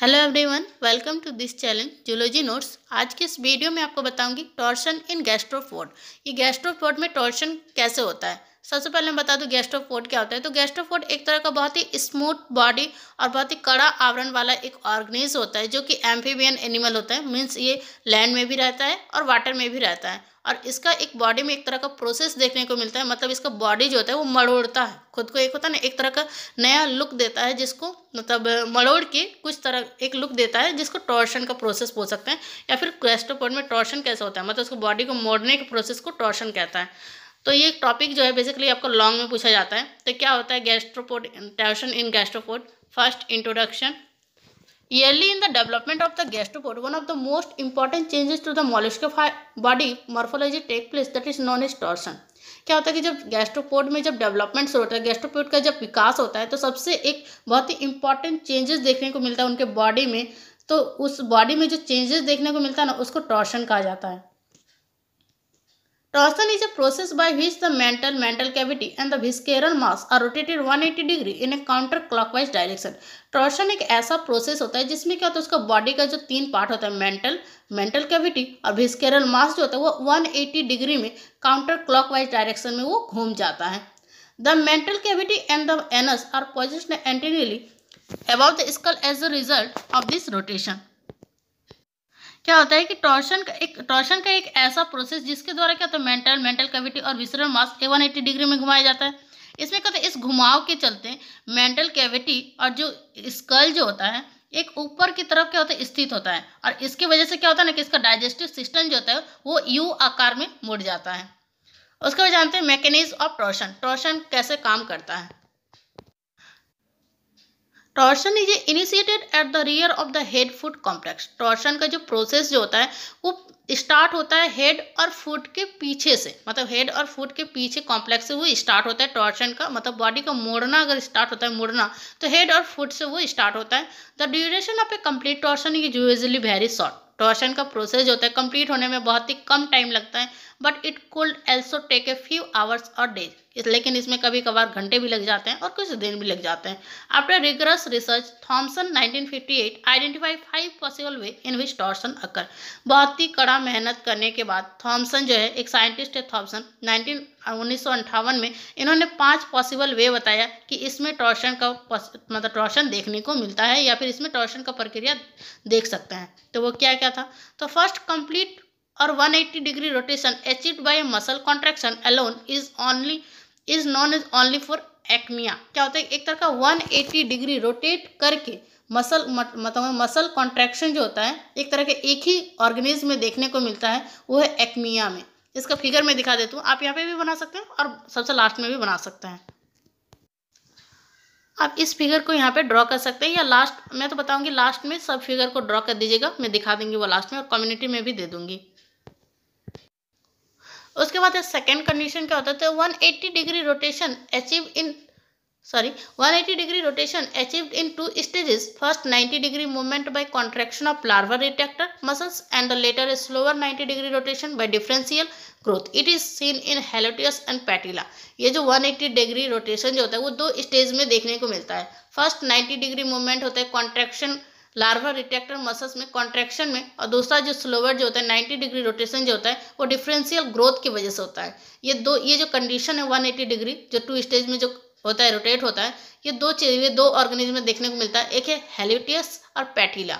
Hello everyone welcome to this challenge zoology notes आज के इस वीडियो में आपको बताऊंगी टॉर्शन इन गैस्ट्रोफोड ये गैस्ट्रोफोड में टॉर्शन कैसे होता है सबसे पहले मैं बता दूं गैस्ट्रोफोड क्या होता है तो गैस्ट्रोफोड एक तरह का बहुत ही स्मूथ बॉडी और बहुत ही कड़ा आवरण वाला एक ऑर्गेनिज होता है जो कि एम्फीबियन एनिमल होता है मीन्स ये लैंड में भी रहता है और वाटर में भी रहता है और इसका एक बॉडी में एक तरह का प्रोसेस देखने को मिलता है मतलब इसका बॉडी जो होता है वो मड़ोड़ता है खुद को एक होता है ना एक तरह का नया लुक देता है जिसको मतलब मड़ोड़ के कुछ तरह एक लुक देता है जिसको टॉर्शन का प्रोसेस बोल सकते हैं या फिर क्रेस्टोपोड में टॉर्शन कैसा होता है मतलब उसको बॉडी को मोड़ने के प्रोसेस को टॉर्शन कहता है तो ये टॉपिक जो है बेसिकली आपको लॉन्ग में पूछा जाता है तो क्या होता है gastropod torsion in gastropod first introduction Early in the development of the gastropod, one of the most important changes to the mollusk body morphology take place that is known as torsion. क्या होता है कि जब gastropod में जब development शुरू होता है गैस्ट्रोपोड का जब विकास होता है तो सबसे एक बहुत ही इंपॉर्टेंट चेंजेस देखने को मिलता है उनके बॉडी में तो उस बॉडी में जो चेंजेस देखने को मिलता है ना उसको टॉर्शन कहा जाता है Torsion is a process by which the mantle, mantle cavity and the visceral mass are rotated 180 degree in a counter clockwise direction. Torsion एक ऐसा प्रोसेस होता है जिसमें क्या होता है उसका बॉडी का जो तीन पार्ट होता है मेंटल मेंटल कैविटी और विस्केरल मास जो होता है वो 180 डिग्री में काउंटर क्लॉकवाइज डायरेक्शन में वो घूम जाता है the mantle cavity and the anus are position anteriorly above the skull as a result of this rotation. क्या होता है कि टॉर्शन का एक टॉर्शन का एक ऐसा प्रोसेस जिसके द्वारा क्या होता है मेंटल मेंटल कैविटी और visceral mass a one eighty degree में घुमाया जाता है इसमें क्या होता है इस घुमाव के चलते मेंटल कैविटी और जो स्कल जो होता है एक ऊपर की तरफ क्या होता है स्थित होता है और इसकी वजह से क्या होता है ना कि इसका डाइजेस्टिव सिस्टम जो होता है वो यू आकार में मुड़ जाता है उसके बाद जानते हैं मैकेनिज्म ऑफ टॉर्शन टॉर्शन कैसे काम करता है torsion is initiated at the rear of the head foot complex torsion का जो प्रोसेस जो होता है वो स्टार्ट होता है हेड और फुट के पीछे से मतलब हेड और फुट के पीछे कॉम्प्लेक्स से वो स्टार्ट होता है टॉर्शन का मतलब बॉडी का मोड़ना अगर स्टार्ट होता है मुड़ना तो हेड और फुट से वो स्टार्ट होता है the duration of a complete torsion is usually very short torsion का प्रोसेस जो होता है कंप्लीट होने में बहुत ही कम टाइम लगता है but it could also take a few hours और डेज लेकिन इसमें कभी कभार घंटे भी लग जाते हैं और कुछ दिन भी लग जाते हैं after rigorous research Thompson 1958 identify five possible way in which torsion occur बहुत ही कड़ा मेहनत करने के बाद थॉमसन जो है एक साइंटिस्ट है थॉमसन नाइनटीन उन्नीस में इन्होंने पांच पॉसिबल वे बताया कि इसमें टॉर्शन का मतलब टॉर्शन देखने को मिलता है या फिर इसमें टॉर्शन का प्रक्रिया देख सकते हैं तो वो क्या क्या था तो फर्स्ट कंप्लीट और 180 degree rotation achieve by muscle contraction alone is only is non is only for Acmaea क्या होता है एक तरह का 180 डिग्री रोटेट करके मसल मतलब मसल कॉन्ट्रैक्शन जो होता है एक तरह के एक ही ऑर्गेनिज्म में देखने को मिलता है वो है एक्मिया में इसका फिगर मैं दिखा देती हूँ आप यहाँ पे भी बना सकते हैं और सबसे लास्ट में भी बना सकते हैं आप इस फिगर को यहाँ पे ड्रॉ कर सकते हैं या लास्ट मैं तो बताऊँगी लास्ट में सब फिगर को ड्रॉ कर दीजिएगा मैं दिखा दूंगी वो लास्ट में और कम्युनिटी में भी दे दूंगी उसके बाद सेकेंड कंडीशन क्या होता था one eighty degree rotation achieve in sorry 180 degree rotation achieved in two stages first 90 degree movement by contraction of larval retractor muscles and the latter is slower 90 degree rotation by differential growth it is seen in Haliotis and Patella ये जो one eighty degree rotation जो होता है वो दो stage में देखने को मिलता है फर्स्ट 90 डिग्री मूवमेंट होता है कॉन्ट्रेक्शन लार्वा रिटेक्टर मसल्स में कॉन्ट्रेक्शन में और दूसरा जो स्लोवर जो होता है 90 डिग्री रोटेशन जो होता है वो डिफरेंशियल ग्रोथ की वजह से होता है ये दो ये जो कंडीशन है 180 डिग्री जो टू स्टेज में जो होता है रोटेट होता है ये दो चीज ये दो ऑर्गेनिज्म में देखने को मिलता है एक है हेलिटियस और पैटिला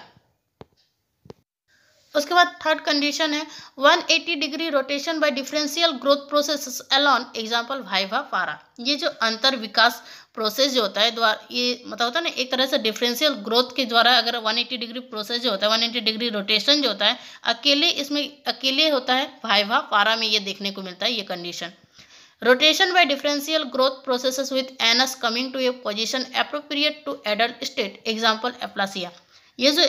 उसके बाद थर्ड कंडीशन है 180 degree rotation by differential growth process alone example Vivipara ये जो अंतर विकास प्रोसेस जो होता है द्वारा ये मतलब होता है ना एक तरह से डिफरेंशियल ग्रोथ के द्वारा अगर 180 डिग्री प्रोसेस जो होता है 180 डिग्री रोटेशन जो होता है अकेले इसमें अकेले होता है वाइवा पारा में ये देखने को मिलता है ये condition rotation by differential growth processes with anus coming to a position appropriate to adult state example Aplysia ये जो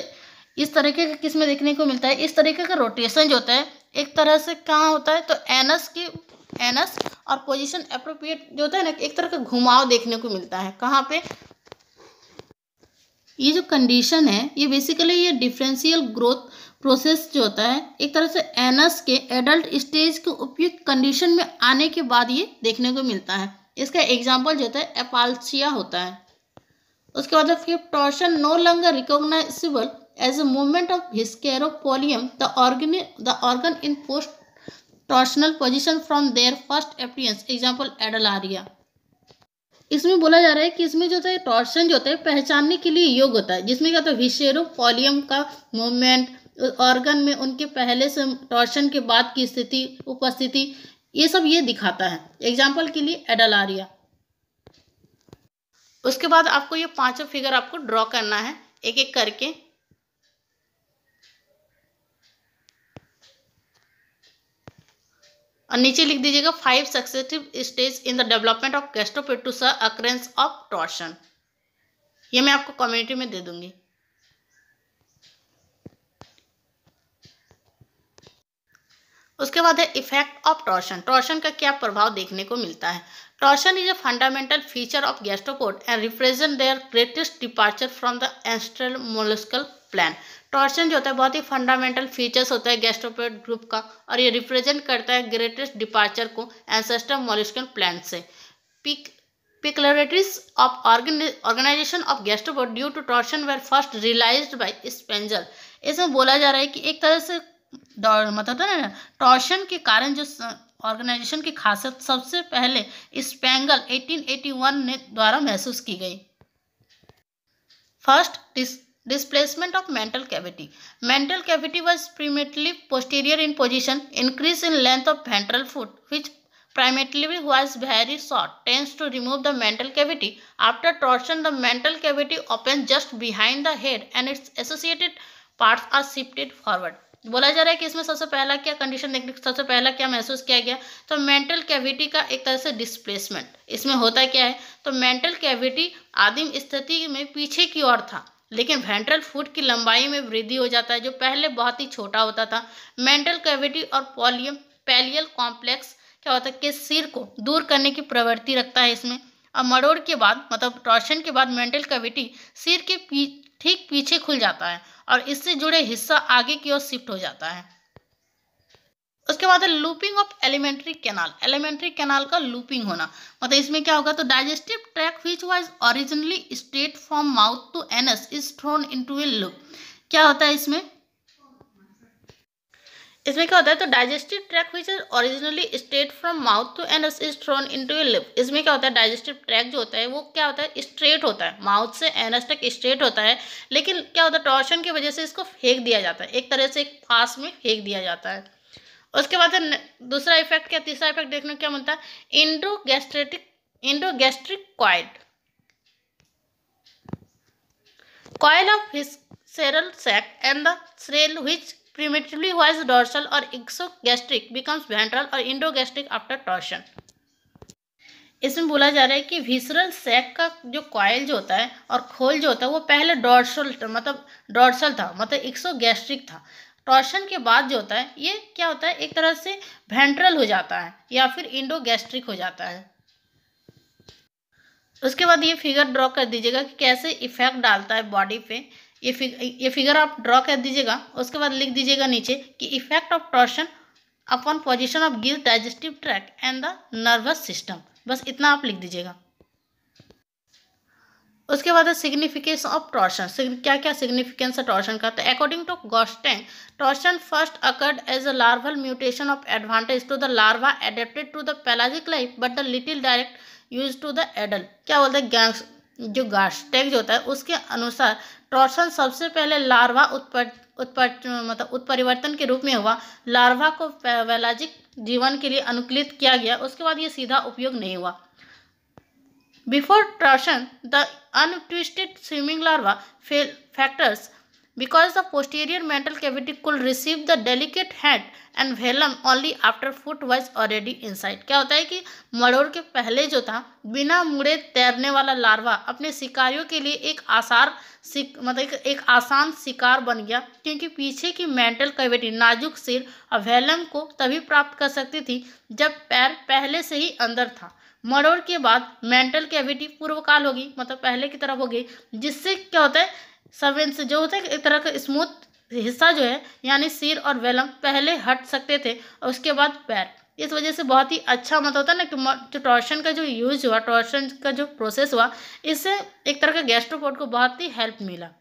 इस तरीके का किस में देखने को मिलता है इस तरीके का रोटेशन जो होता है एक तरह से कहाँ होता है तो एनस की एनस और पोजीशन अप्रोप्रिएट जो होता है ना एक तरह का घुमाव देखने को मिलता है कहाँ पे ये जो कंडीशन है ये बेसिकली ये डिफ्रेंशियल ग्रोथ प्रोसेस जो होता है एक तरह से एनस के एडल्ट स्टेज के उपयुक्त कंडीशन में आने के बाद ये देखने को मिलता है इसका एग्जाम्पल जो होता है एपालसिया होता है उसके बाद फिर torsion no longer recognizable As a movement of his caropodium, the organ, the organ in post torsional position from their first example Adalaria इसमें बोला जा रहा है कि इसमें जो है टॉर्शन जो होता है पहचानने के लिए योग होता है जिसमें क्या होता है विशेरो पॉलियम का मूवमेंट ऑर्गन में उनके पहले से टॉर्शन के बाद की स्थिति उपस्थिति ये सब ये दिखाता है एग्जाम्पल के लिए एडल आरिया उसके बाद आपको ये पाँचों फिगर आपको ड्रॉ करना है एक एक करके और नीचे लिख दीजिएगा five successive stage in the development of gastropods occurrence of torsion ये मैं आपको कम्युनिटी में दे दूंगी उसके बाद है इफेक्ट ऑफ टॉर्शन टॉर्शन का क्या प्रभाव देखने को मिलता है torsion is a fundamental feature of gastropod and represent their greatest departure from the ancestral molluscan plan torsion जो होता है बहुत ही फंडामेंटल फीचर्स होता है गैस्ट्रोपेड ग्रुप का और ये रिप्रेजेंट करता है ग्रेटेस्ट डिपार्चर को एंसेस्टर मोलिस्कन प्लान से pick peculiarities of organisation of gastropod due to torsion were first realise by Spencer इसमें बोला जा रहा है कि एक तरह से मतलब ना टॉर्शन के कारण जो ऑर्गेनाइजेशन की खासियत सबसे पहले स्पेंगल 1881 ने द्वारा महसूस की गई first displacement of mental cavity mental cavity was primarily posterior in position increase in length of ventral foot which primarily was very short tends to remove the mental cavity after torsion the mental cavity opens just behind the head and its associated parts are shifted forward बोला जा रहा है कि इसमें सबसे पहला क्या condition देखने सबसे पहला क्या महसूस किया गया तो मेंटल कैविटी का एक तरह से डिस्प्लेसमेंट इसमें होता क्या है तो मेंटल कैविटी आदिम स्थिति में पीछे की ओर था लेकिन वेंट्रल फूट की लंबाई में वृद्धि हो जाता है जो पहले बहुत ही छोटा होता था मेंटल कैविटी और पॉलियम पैलियल कॉम्प्लेक्स क्या होता है कि सिर को दूर करने की प्रवृत्ति रखता है इसमें और मरोड़ के बाद मतलब टॉर्शन के बाद मेंटल कैविटी सिर के पी ठीक पीछे खुल जाता है और इससे जुड़े हिस्सा आगे की ओर शिफ्ट हो जाता है उसके बाद है looping of alimentary canal alimentary canal का लूपिंग होना मतलब इसमें क्या होगा तो digestive tract which was originally straight from mouth to anus is thrown into a loop क्या होता है इसमें इसमें क्या होता है तो digestive tract which is originally straight from mouth to anus is thrown to a lip इसमें क्या होता है डाइजेस्टिव ट्रैक जो होता है वो क्या होता है स्ट्रेट होता है माउथ से एनस तक स्ट्रेट होता है लेकिन क्या होता है टॉर्शन की वजह से इसको फेंक दिया जाता है एक तरह से एक पास में फेंक दिया जाता है उसके बाद दूसरा इफेक्ट क्या तीसरा इफेक्ट देखने को क्या मिलता है gastric endogastric endogastric coiled coil of sac and the shell the primitively wise dorsal और इक्सो गैस्ट्रिक बिकम्स वेंट्रल और or गैस्ट्रिक आफ्टर टॉर्शन इसमें बोला जा रहा है कि विसरल सैक का जो कॉयल जो होता है और खोल जो होता है वो पहले डॉर्सल मतलब डॉर्सल था मतलब गैस्ट्रिक था मतलब टॉर्शन के बाद जो होता है ये क्या होता है एक तरह से वेंट्रल हो जाता है या फिर इंडो गैस्ट्रिक हो जाता है उसके बाद ये फिगर ड्रॉ कर दीजिएगा कि कैसे इफेक्ट डालता है बॉडी पे ये फिग ये फिगर आप ड्रॉ कर दीजिएगा उसके बाद लिख दीजिएगा नीचे कि effect of torsion upon position of gill digestive tract and the nervous system बस इतना आप लिख दीजिएगा उसके बाद है सिग्निफिकेशन ऑफ टॉर्शन क्या क्या सिग्निफिकेंस है टॉर्शन का तो according to Garstang torsion first occurred as a larval mutation of advantage to the larva adapted to the pelagic life but the little direct use to the adult क्या बोलते हैं gangs जो जो होता है उसके अनुसार टॉर्शन सबसे पहले लार्वा उत्पर उत्पर मतलब उत्परिवर्तन के रूप में हुआ लार्वा को पैलाजिक जीवन के लिए अनुकूलित किया गया उसके बाद ये सीधा उपयोग नहीं हुआ Before torsion, the untwisted swimming larva fail factors because the posterior mental cavity could receive the delicate head and vellum only after foot was already inside क्या होता है कि मड़ोर के पहले जो था बिना मुड़े तैरने वाला लार्वा अपने शिकारियों के लिए एक आसार सिक मतलब एक आसान शिकार बन गया क्योंकि पीछे की मेंटल कैविटी नाजुक सिर और वैलम को तभी प्राप्त कर सकती थी जब पैर पहले से ही अंदर था मरोड़ के बाद मेंटल कैविटी पूर्वकाल होगी मतलब पहले की तरफ होगी जिससे क्या होता है सर्वेंस जो होता है एक तरह का स्मूथ हिस्सा जो है यानी सिर और वेलम पहले हट सकते थे और उसके बाद पैर इस वजह से बहुत ही अच्छा मतलब होता है ना कि टॉर्शन का जो यूज हुआ टॉर्शन का जो प्रोसेस हुआ इससे एक तरह का गैस्ट्रोपोड को बहुत ही हेल्प मिला